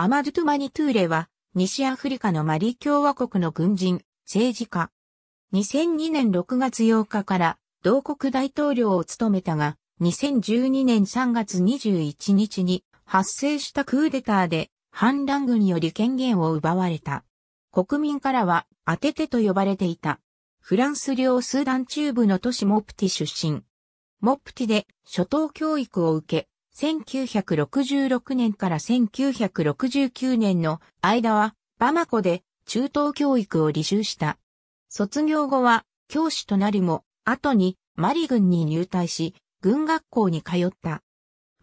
アマドゥトゥマニトゥーレは、西アフリカのマリ共和国の軍人、政治家。2002年6月8日から同国大統領を務めたが、2012年3月21日に発生したクーデターで反乱軍より権限を奪われた。国民からはアテテと呼ばれていた。フランス領スーダン中部の都市モプティ出身。モプティで初等教育を受け、1966年から1969年の間は、バマコで中等教育を履修した。卒業後は、教師となりも、後にマリ軍に入隊し、軍学校に通った。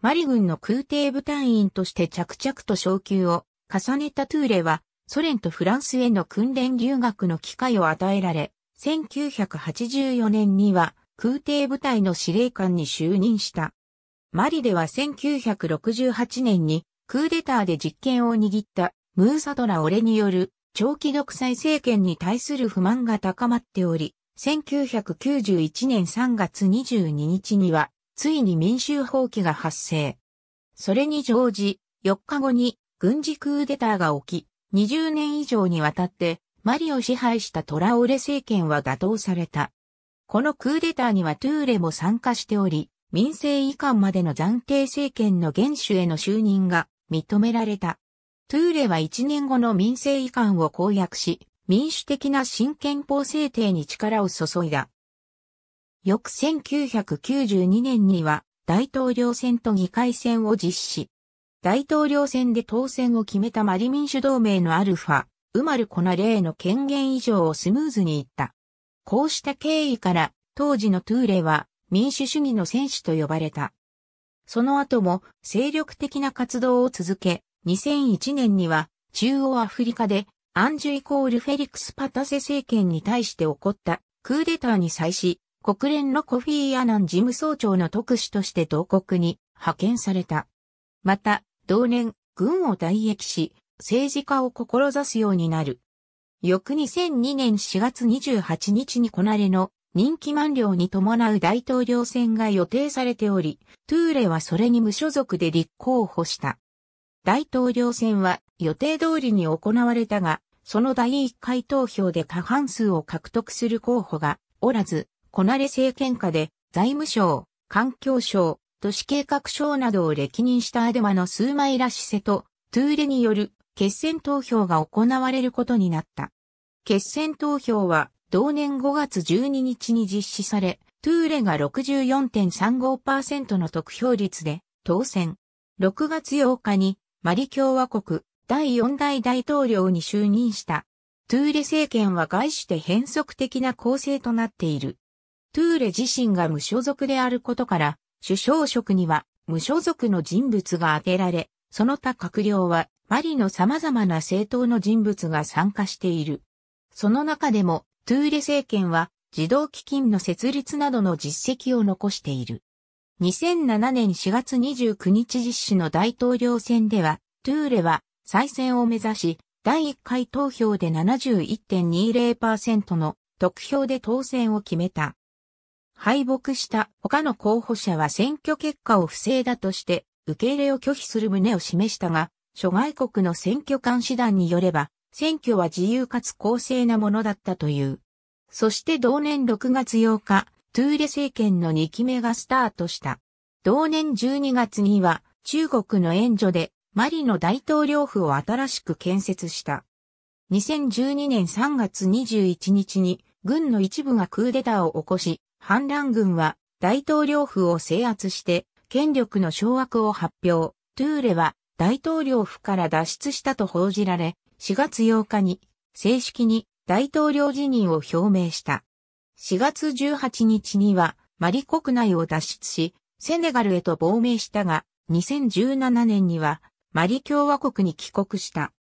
マリ軍の空挺部隊員として着々と昇級を重ねたトゥーレは、ソ連とフランスへの訓練留学の機会を与えられ、1984年には空挺部隊の司令官に就任した。マリでは1968年にクーデターで実権を握ったムーサドラ・オレによる長期独裁政権に対する不満が高まっており、1991年3月22日には、ついに民衆放棄が発生。それに乗じ、4日後に軍事クーデターが起き、20年以上にわたってマリを支配したトラオレ政権は打倒された。このクーデターにはトゥーレも参加しており、民政移管までの暫定政権の元首への就任が認められた。トゥーレは1年後の民政移管を公約し、民主的な新憲法制定に力を注いだ。翌1992年には大統領選と議会選を実施。大統領選で当選を決めたマリ民主同盟のアルファ、ウマルコナレーの権限以上をスムーズにいった。こうした経緯から当時のトゥーレは民主主義の戦士と呼ばれた。その後も精力的な活動を続け、2001年には中央アフリカでアンジュイコール・フェリクス・パタセ政権に対して起こったクーデターに際し、国連のコフィー・アナン事務総長の特使として同国に派遣された。また、同年、軍を退役し、政治家を志すようになる。翌2002年4月28日にこなれの任期満了に伴う大統領選が予定されており、トゥーレはそれに無所属で立候補した。大統領選は予定通りに行われたが、その第1回投票で過半数を獲得する候補がおらず、こなれ政権下で財務省、環境省、都市計画省などを歴任したアデマの数枚らしせとトゥーレによる決選投票が行われることになった。決選投票は同年5月12日に実施され、トゥーレが64.35%の得票率で当選。6月8日にマリ共和国第4代大統領に就任した。トゥーレ政権は外して変則的な構成となっている。トゥーレ自身が無所属であることから、首相職には無所属の人物が当てられ、その他閣僚はマリの様々な政党の人物が参加している。その中でもトゥーレ政権は自動基金の設立などの実績を残している。2007年4月29日実施の大統領選では、トゥーレは再選を目指し、第1回投票で71.20%の得票で当選を決めた。敗北した他の候補者は選挙結果を不正だとして受け入れを拒否する旨を示したが、諸外国の選挙監視団によれば、選挙は自由かつ公正なものだったという。そして同年6月8日、トゥーレ政権の2期目がスタートした。同年12月には中国の援助でマリの大統領府を新しく建設した。2012年3月21日に軍の一部がクーデターを起こし、反乱軍は大統領府を制圧して権力の掌握を発表。トゥーレは大統領府から脱出したと報じられ、4月8日に正式に大統領辞任を表明した。4月18日にはマリ国内を脱出し、セネガルへと亡命したが、2017年にはマリ共和国に帰国した。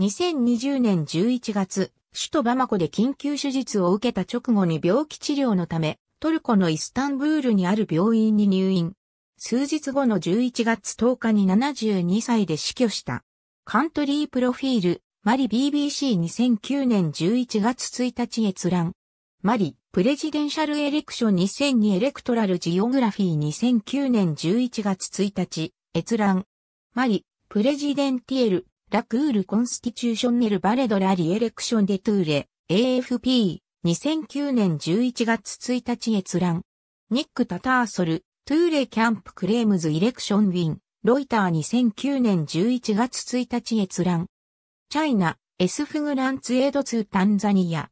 2020年11月、首都バマコで緊急手術を受けた直後に病気治療のため、トルコのイスタンブールにある病院に入院。数日後の11月10日に72歳で死去した。カントリープロフィールマリ BBC2009 年11月1日閲覧。マリ、プレジデンシャルエレクション2002エレクトラルジオグラフィー2009年11月1日、閲覧。マリ、プレジデンティエル、ラクールコンスティチューションネルバレドラリエレクションデトゥーレ、AFP、2009年11月1日閲覧。ニック・タターソル、トゥーレ・キャンプ・クレームズ・イレクション・ウィン、ロイター2009年11月1日閲覧。チャイナ、エスフグランツエードツータンザニア。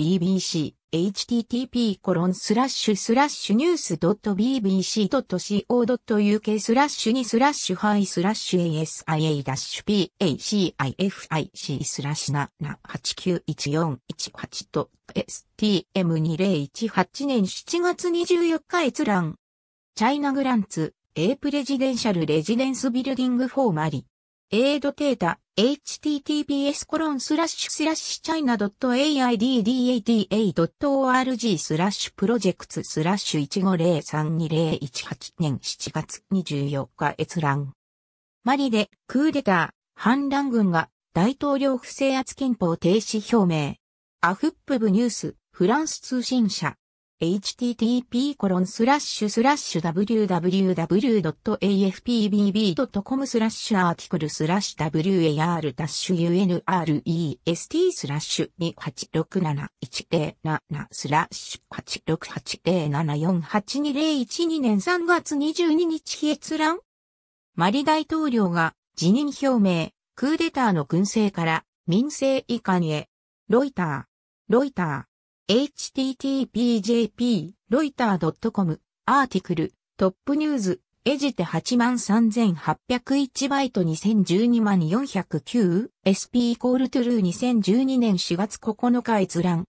BBC、http コロンスラッシュスラッシュニュース .bbc.co.uk スラッシュにスラッシュハイスラッシュ ASIA-PACIFIC スラッシュ7891418と STM2018 年7月24日閲覧。チャイナグランツ、エ A プレジデンシャルレジデンスビルディングフォーマリ。エイドテータ、https コロンスラッシュスラッシュ china.aiddata.org スラッシュプロジェクツスラッシュ150320018年7月24日閲覧。マリでクーデター、反乱軍が大統領不正圧憲法停止表明。アフップブニュース、フランス通信社。http://www.afpbb.com スラッシュアーティクルスラッシュ war-unrest スラッシュ2867107スラッシュ8 6 8 0 7 4 8 2 0 1年3月22日閲覧マリ大統領が辞任表明、クーデターの軍政から民政移管へ。ロイター、ロイター。http://jp、ロイター .com、アーティクル、トップニュース、エジテ83801バイト2012万409、SP イコールトゥルー2012年4月9日閲覧。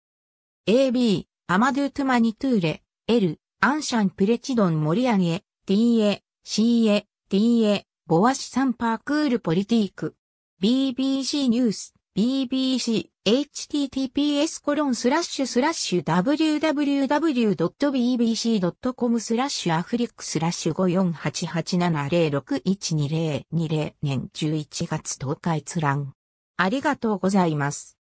AB、アマドゥトゥマニトゥーレ、L、アンシャンプレチドン盛り上げ、TA、CA、TA、ボアシサンパークールポリティーク。BBC ニュース、BBC、https コロンスラッシュスラッシュ www.bbc.com スラッシュアフリックスラッシュ5488706122020年11月10日閲覧。ありがとうございます。